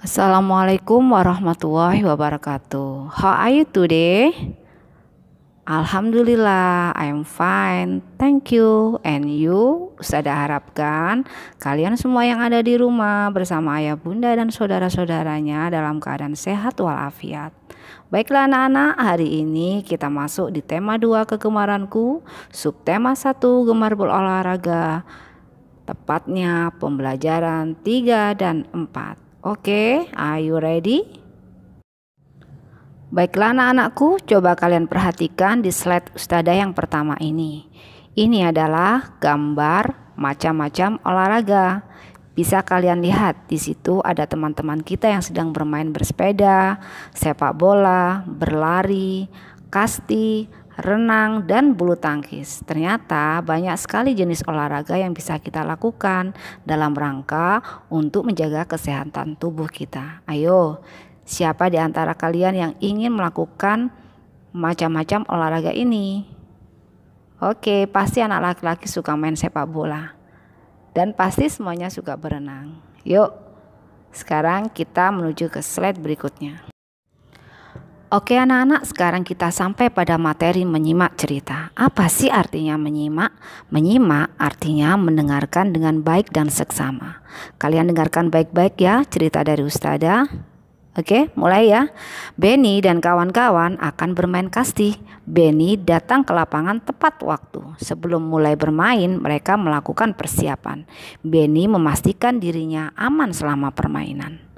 Assalamualaikum warahmatullahi wabarakatuh. How are you today? Alhamdulillah, I'm fine. Thank you. And you, Ustazah harapkan kalian semua yang ada di rumah bersama ayah, bunda, dan saudara-saudaranya dalam keadaan sehat walafiat. Baiklah anak-anak, hari ini kita masuk di tema 2 kegemaranku, subtema 1 gemar berolahraga, tepatnya pembelajaran 3 dan 4. Oke, okay, are you ready? Baiklah anak-anakku, coba kalian perhatikan di slide ustada yang pertama ini. Ini adalah gambar macam-macam olahraga. Bisa kalian lihat di situ ada teman-teman kita yang sedang bermain bersepeda, sepak bola, berlari, kasti, renang, dan bulu tangkis. Ternyata banyak sekali jenis olahraga yang bisa kita lakukan dalam rangka untuk menjaga kesehatan tubuh kita. Ayo, siapa di antara kalian yang ingin melakukan macam-macam olahraga ini? Oke, pasti anak laki-laki suka main sepak bola. Dan pasti semuanya suka berenang. Yuk, sekarang kita menuju ke slide berikutnya. Oke anak-anak, sekarang kita sampai pada materi menyimak cerita. Apa sih artinya menyimak? Menyimak artinya mendengarkan dengan baik dan seksama. Kalian dengarkan baik-baik ya cerita dari Ustada. Oke, mulai ya. Benny dan kawan-kawan akan bermain kasti. Benny datang ke lapangan tepat waktu. Sebelum mulai bermain, mereka melakukan persiapan. Benny memastikan dirinya aman selama permainan.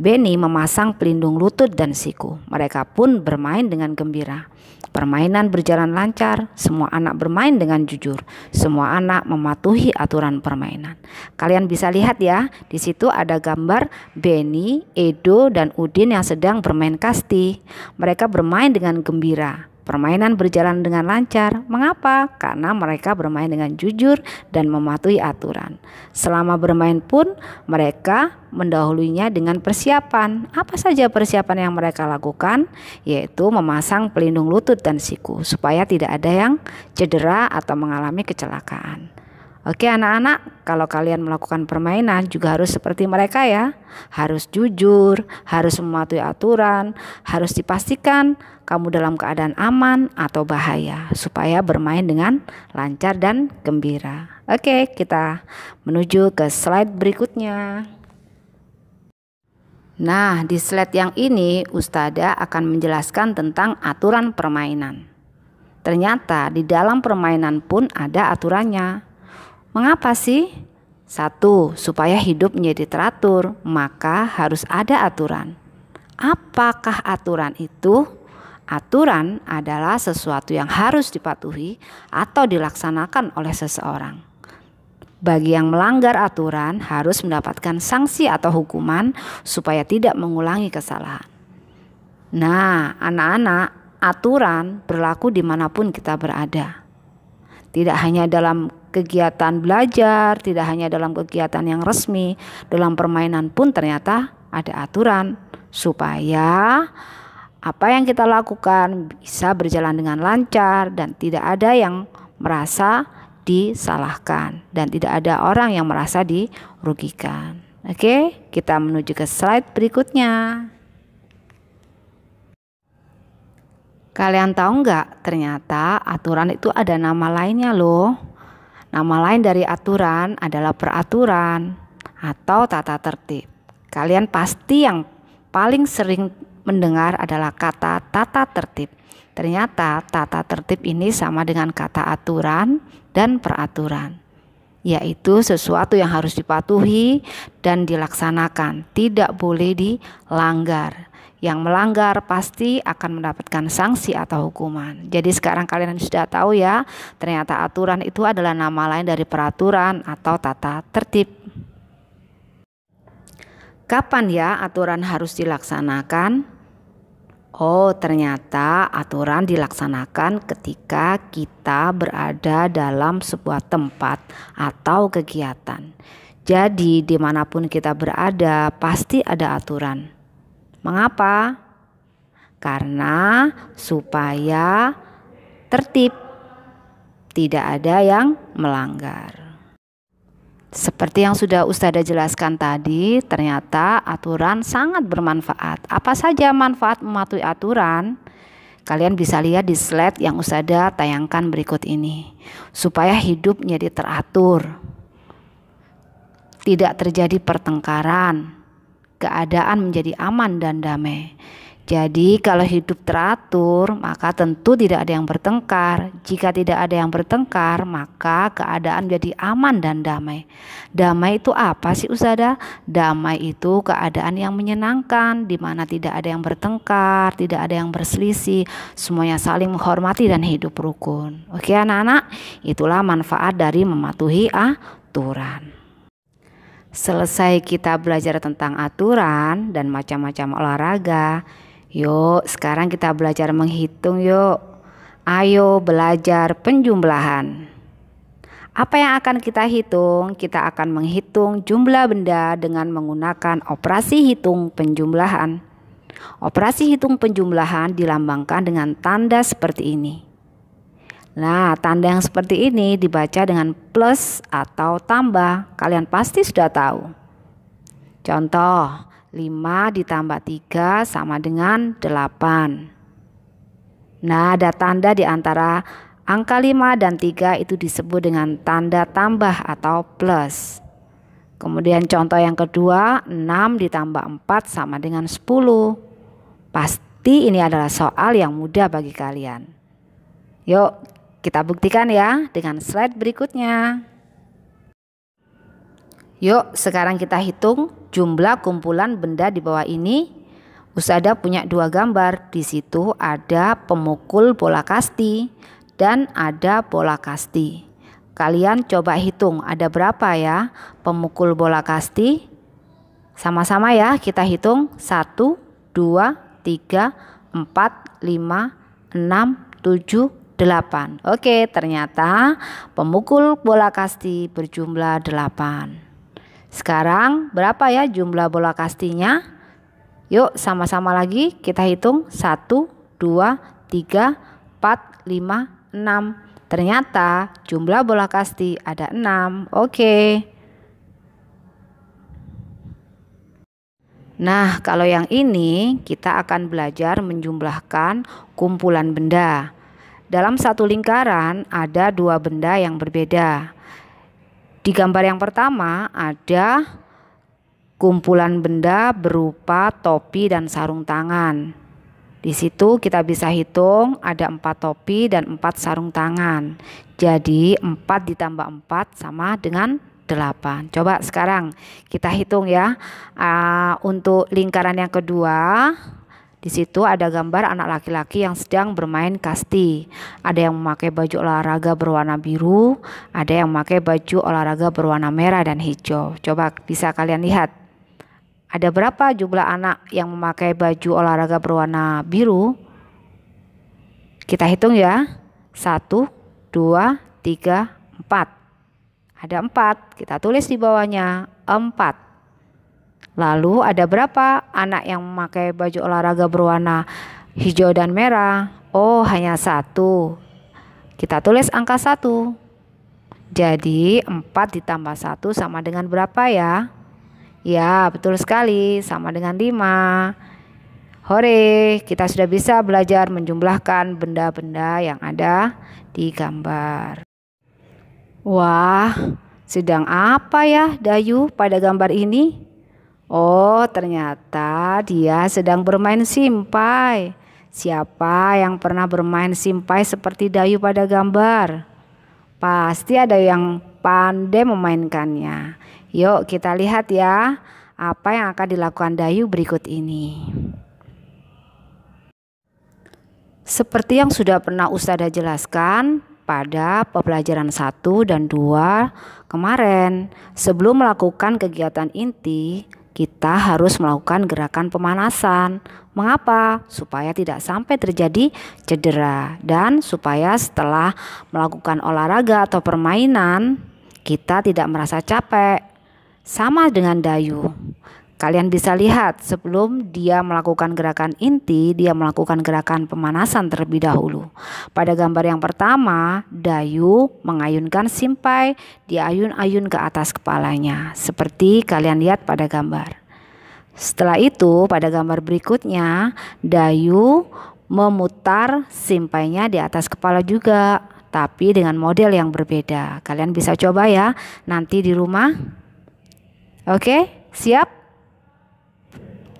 Benny memasang pelindung lutut dan siku. Mereka pun bermain dengan gembira. Permainan berjalan lancar, semua anak bermain dengan jujur, semua anak mematuhi aturan permainan. Kalian bisa lihat ya, di situ ada gambar Benny, Edo, dan Udin yang sedang bermain kasti. Mereka bermain dengan gembira. Permainan berjalan dengan lancar. Mengapa? Karena mereka bermain dengan jujur dan mematuhi aturan. Selama bermain pun mereka mendahulunya dengan persiapan. Apa saja persiapan yang mereka lakukan? Yaitu memasang pelindung lutut dan siku supaya tidak ada yang cedera atau mengalami kecelakaan. Oke anak-anak, kalau kalian melakukan permainan juga harus seperti mereka ya. Harus jujur, harus mematuhi aturan, harus dipastikan kamu dalam keadaan aman atau bahaya supaya bermain dengan lancar dan gembira. Oke, kita menuju ke slide berikutnya. Nah, di slide yang ini Ustada akan menjelaskan tentang aturan permainan. Ternyata di dalam permainan pun ada aturannya. Mengapa sih? Satu, supaya hidup menjadi teratur, maka harus ada aturan. Apakah aturan itu? Aturan adalah sesuatu yang harus dipatuhi atau dilaksanakan oleh seseorang. Bagi yang melanggar aturan, harus mendapatkan sanksi atau hukuman supaya tidak mengulangi kesalahan. Nah, anak-anak, aturan berlaku dimanapun kita berada, tidak hanya dalam kegiatan belajar, tidak hanya dalam kegiatan yang resmi, dalam permainan pun ternyata ada aturan supaya apa yang kita lakukan bisa berjalan dengan lancar dan tidak ada yang merasa disalahkan dan tidak ada orang yang merasa dirugikan. Oke, kita menuju ke slide berikutnya. Kalian tahu nggak? Ternyata aturan itu ada nama lainnya loh. Nama lain dari aturan adalah peraturan atau tata tertib. Kalian pasti yang paling sering mendengar adalah kata tata tertib. Ternyata tata tertib ini sama dengan kata aturan dan peraturan yaitu sesuatu yang harus dipatuhi dan dilaksanakan, tidak boleh dilanggar. Yang melanggar pasti akan mendapatkan sanksi atau hukuman. Jadi sekarang kalian sudah tahu ya, ternyata aturan itu adalah nama lain dari peraturan atau tata tertib. Kapan ya aturan harus dilaksanakan? Oh, ternyata aturan dilaksanakan ketika kita berada dalam sebuah tempat atau kegiatan. Jadi, dimanapun kita berada, pasti ada aturan. Mengapa? Karena supaya tertib, tidak ada yang melanggar. Seperti yang sudah Ustadzah jelaskan tadi, ternyata aturan sangat bermanfaat. Apa saja manfaat mematuhi aturan? Kalian bisa lihat di slide yang Ustadzah tayangkan berikut ini. Supaya hidup menjadi teratur. Tidak terjadi pertengkaran. Keadaan menjadi aman dan damai. Jadi kalau hidup teratur, maka tentu tidak ada yang bertengkar. Jika tidak ada yang bertengkar, maka keadaan jadi aman dan damai. Damai itu apa sih Usada? Damai itu keadaan yang menyenangkan, di mana tidak ada yang bertengkar, tidak ada yang berselisih, semuanya saling menghormati dan hidup rukun. Oke anak-anak, itulah manfaat dari mematuhi aturan. Selesai kita belajar tentang aturan dan macam-macam olahraga, Yuk, sekarang kita belajar menghitung yuk. Ayo belajar penjumlahan. Apa yang akan kita hitung? Kita akan menghitung jumlah benda dengan menggunakan operasi hitung penjumlahan. Operasi hitung penjumlahan dilambangkan dengan tanda seperti ini. Nah, tanda yang seperti ini dibaca dengan plus atau tambah. Kalian pasti sudah tahu. Contoh, 5 ditambah 3 sama dengan 8. Nah, ada tanda di antara angka 5 dan 3 itu disebut dengan tanda tambah atau plus. Kemudian contoh yang kedua, 6 ditambah 4 sama dengan 10. Pasti ini adalah soal yang mudah bagi kalian. Yuk, kita buktikan ya dengan slide berikutnya. Yuk, sekarang kita hitung jumlah kumpulan benda di bawah ini. Usada punya dua gambar. Di situ ada pemukul bola kasti dan ada bola kasti. Kalian coba hitung ada berapa ya pemukul bola kasti? Sama-sama ya, kita hitung satu dua tiga empat lima enam tujuh 8. Oke, ternyata pemukul bola kasti berjumlah 8. Sekarang berapa ya jumlah bola kastinya? Yuk sama-sama lagi kita hitung 1, 2, 3, 4, 5, 6 Ternyata jumlah bola kasti ada 6 Oke Nah kalau yang ini kita akan belajar menjumlahkan kumpulan benda Dalam satu lingkaran ada dua benda yang berbeda di gambar yang pertama ada kumpulan benda berupa topi dan sarung tangan. Di situ kita bisa hitung ada empat topi dan empat sarung tangan. Jadi empat ditambah empat sama dengan delapan. Coba sekarang kita hitung ya. Uh, untuk lingkaran yang kedua di situ ada gambar anak laki-laki yang sedang bermain kasti. Ada yang memakai baju olahraga berwarna biru, ada yang memakai baju olahraga berwarna merah dan hijau. Coba bisa kalian lihat. Ada berapa jumlah anak yang memakai baju olahraga berwarna biru? Kita hitung ya. Satu, dua, tiga, empat. Ada empat. Kita tulis di bawahnya empat. Lalu ada berapa anak yang memakai baju olahraga berwarna hijau dan merah? Oh, hanya satu. Kita tulis angka satu. Jadi 4 ditambah 1 sama dengan berapa ya? Ya, betul sekali, sama dengan 5. Hore, kita sudah bisa belajar menjumlahkan benda-benda yang ada di gambar. Wah, sedang apa ya Dayu pada gambar ini? Oh, ternyata dia sedang bermain simpai. Siapa yang pernah bermain simpai seperti dayu pada gambar? Pasti ada yang pandai memainkannya. Yuk, kita lihat ya apa yang akan dilakukan dayu berikut ini. Seperti yang sudah pernah ustada jelaskan, pada pembelajaran 1 dan 2 kemarin. Sebelum melakukan kegiatan inti, kita harus melakukan gerakan pemanasan. Mengapa? Supaya tidak sampai terjadi cedera dan supaya setelah melakukan olahraga atau permainan kita tidak merasa capek. Sama dengan dayu. Kalian bisa lihat sebelum dia melakukan gerakan inti, dia melakukan gerakan pemanasan terlebih dahulu. Pada gambar yang pertama, Dayu mengayunkan simpai, diayun-ayun ke atas kepalanya, seperti kalian lihat pada gambar. Setelah itu, pada gambar berikutnya, Dayu memutar simpainya di atas kepala juga, tapi dengan model yang berbeda. Kalian bisa coba ya nanti di rumah. Oke, siap?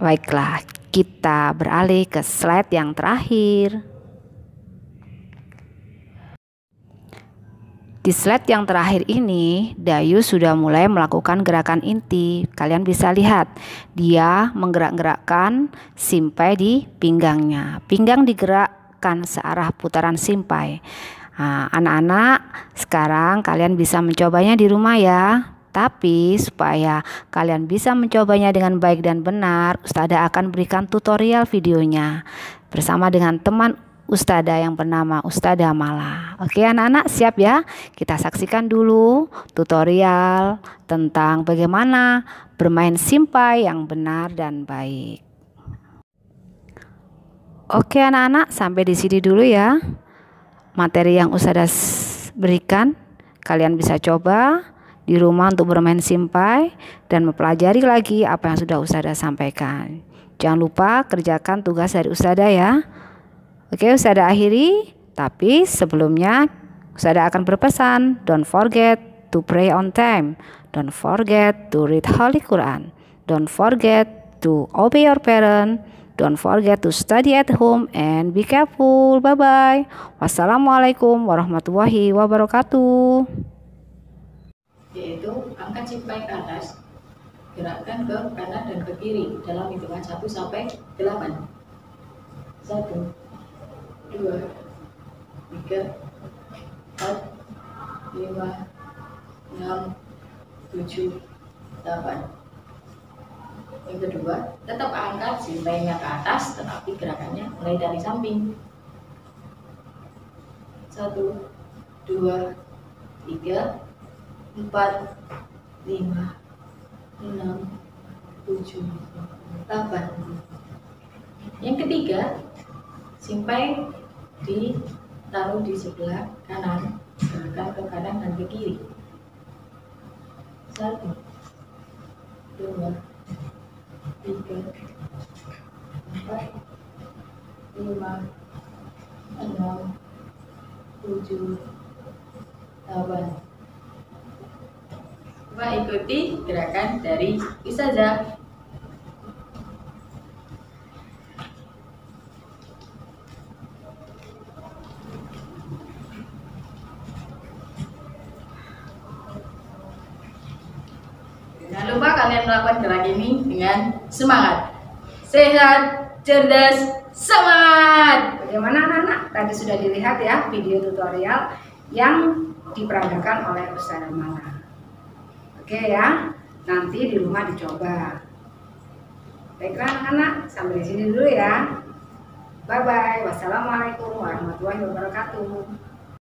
Baiklah, kita beralih ke slide yang terakhir. Di slide yang terakhir ini, Dayu sudah mulai melakukan gerakan inti. Kalian bisa lihat, dia menggerak-gerakkan simpai di pinggangnya. Pinggang digerakkan searah putaran simpai. Ah, anak-anak, sekarang kalian bisa mencobanya di rumah ya. Tapi supaya kalian bisa mencobanya dengan baik dan benar, Ustada akan berikan tutorial videonya bersama dengan teman Ustada yang bernama Ustada Mala. Oke anak-anak siap ya? Kita saksikan dulu tutorial tentang bagaimana bermain simpai yang benar dan baik. Oke anak-anak sampai di sini dulu ya. Materi yang Ustada berikan kalian bisa coba di rumah untuk bermain simpai dan mempelajari lagi apa yang sudah Usada sampaikan. Jangan lupa kerjakan tugas dari Usada ya. Oke, Usada akhiri, tapi sebelumnya Usada akan berpesan, don't forget to pray on time. Don't forget to read Holy Quran. Don't forget to obey your parents. Don't forget to study at home and be careful. Bye bye. Wassalamualaikum warahmatullahi wabarakatuh yaitu angkat cipai ke atas, gerakkan ke kanan dan ke kiri dalam hitungan 1 sampai 8. 1, 2, 3, 4, 5, 6, 7, 8. Yang kedua, tetap angkat cintainya ke atas, tetapi gerakannya mulai dari samping. Satu, dua, tiga, empat, lima, enam, tujuh, delapan. Yang ketiga, simpai ditaruh di sebelah kanan, gerakan ke kanan dan ke kiri. Satu, dua, tiga, empat, lima, enam, tujuh, delapan ikuti gerakan dari Ustazah. Jangan lupa kalian melakukan gerak ini dengan semangat. Sehat, cerdas, semangat. Bagaimana anak-anak? Tadi sudah dilihat ya video tutorial yang diperagakan oleh Ustazah Mala. Oke ya, nanti di rumah dicoba. Baiklah anak-anak, sampai di sini dulu ya. Bye-bye. Wassalamualaikum warahmatullahi wabarakatuh.